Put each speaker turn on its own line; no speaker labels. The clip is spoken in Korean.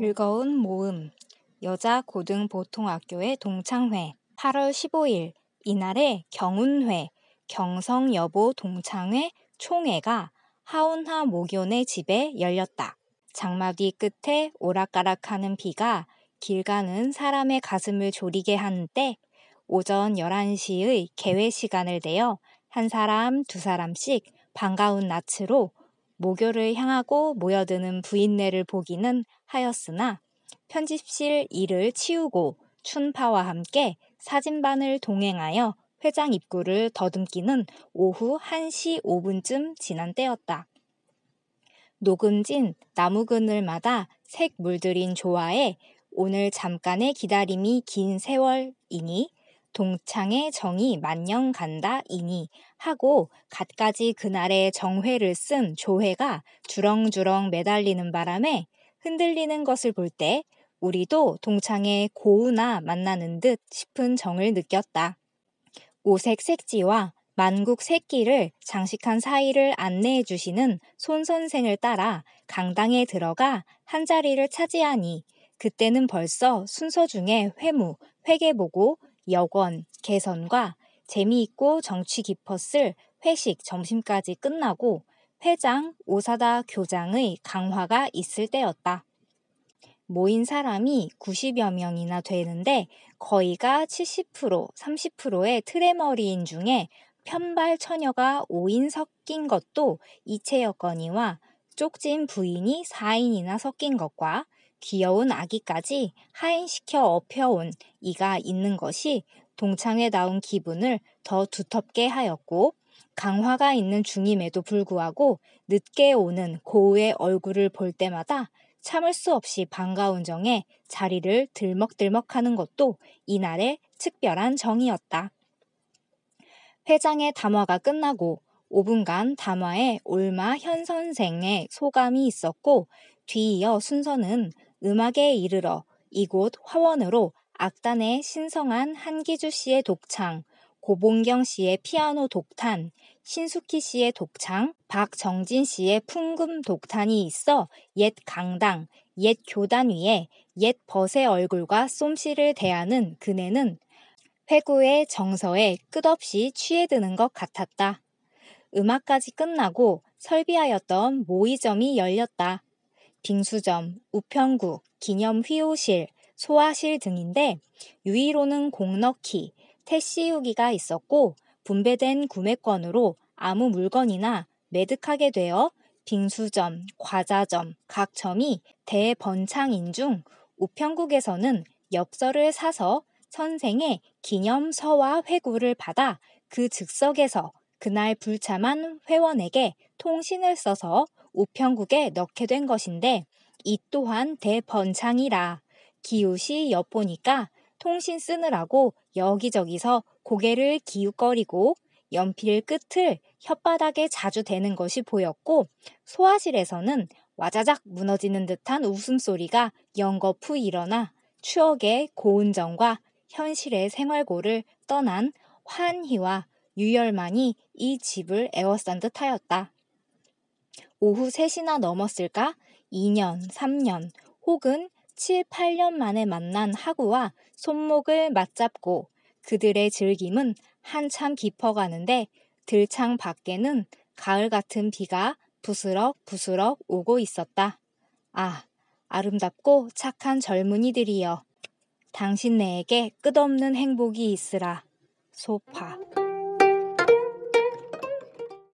즐거운 모음 여자 고등보통학교의 동창회 8월 15일 이날의 경운회 경성여보 동창회 총회가 하온하 모교네 집에 열렸다. 장마귀 끝에 오락가락하는 비가 길가는 사람의 가슴을 졸이게 하는데 오전 11시의 개회 시간을 내어 한 사람 두 사람씩 반가운 낯으로 모교를 향하고 모여드는 부인네를 보기는 하였으나 편집실 일을 치우고 춘파와 함께 사진반을 동행하여 회장 입구를 더듬기는 오후 1시 5분쯤 지난 때였다. 녹음진 나무 그늘마다 색 물들인 조화에 오늘 잠깐의 기다림이 긴 세월이니 동창의 정이 만년 간다 이니 하고 갖가지 그날의 정회를 쓴 조회가 주렁주렁 매달리는 바람에 흔들리는 것을 볼 때 우리도 동창의 고우나 만나는 듯 싶은 정을 느꼈다. 오색 색지와 만국 새끼를 장식한 사이를 안내해 주시는 손 선생을 따라 강당에 들어가 한 자리를 차지하니 그때는 벌써 순서 중에 회무, 회계보고, 여건, 개선과 재미있고 정취 깊었을 회식 점심까지 끝나고 회장, 오사다 교장의 강화가 있을 때였다. 모인 사람이 90여 명이나 되는데 거의가 70%, 30%의 트레머리인 중에 편발 처녀가 5인 섞인 것도 이채여건이와 쪽진 부인이 4인이나 섞인 것과 귀여운 아기까지 하인시켜 업혀온 이가 있는 것이 동창에 나온 기분을 더 두텁게 하였고 강화가 있는 중임에도 불구하고 늦게 오는 고우의 얼굴을 볼 때마다 참을 수 없이 반가운 정에 자리를 들먹들먹 하는 것도 이날의 특별한 정이었다. 회장의 담화가 끝나고 5분간 담화에 올마 현 선생의 소감이 있었고 뒤이어 순서는 음악에 이르러 이곳 화원으로 악단의 신성한 한기주 씨의 독창, 고봉경 씨의 피아노 독탄, 신숙희 씨의 독창, 박정진 씨의 풍금 독탄이 있어 옛 강당, 옛 교단 위에 옛 벗의 얼굴과 솜씨를 대하는 그네는 회구의 정서에 끝없이 취해드는 것 같았다. 음악까지 끝나고 설비하였던 모의점이 열렸다. 빙수점, 우편구 기념휘호실, 소화실 등인데 유의로는 공넣기, 택시우기가 있었고 분배된 구매권으로 아무 물건이나 매득하게 되어 빙수점, 과자점, 각 점이 대번창인 중 우편국에서는 엽서를 사서 선생의 기념서와 회구를 받아 그 즉석에서 그날 불참한 회원에게 통신을 써서 우편국에 넣게 된 것인데 이 또한 대번창이라 기웃이 엿보니까 통신 쓰느라고 여기저기서 고개를 기웃거리고 연필 끝을 혓바닥에 자주 대는 것이 보였고 소화실에서는 와자작 무너지는 듯한 웃음소리가 연거푸 일어나 추억의 고운정과 현실의 생활고를 떠난 환희와 유열만이 이 집을 에워싼 듯 하였다. 오후 3시나 넘었을까? 2년, 3년, 혹은 7, 8년 만에 만난 하구와 손목을 맞잡고 그들의 즐김은 한참 깊어가는데 들창 밖에는 가을 같은 비가 부스럭 부스럭 오고 있었다. 아, 아름답고 착한 젊은이들이여. 당신네에게 끝없는 행복이 있으라. 소파.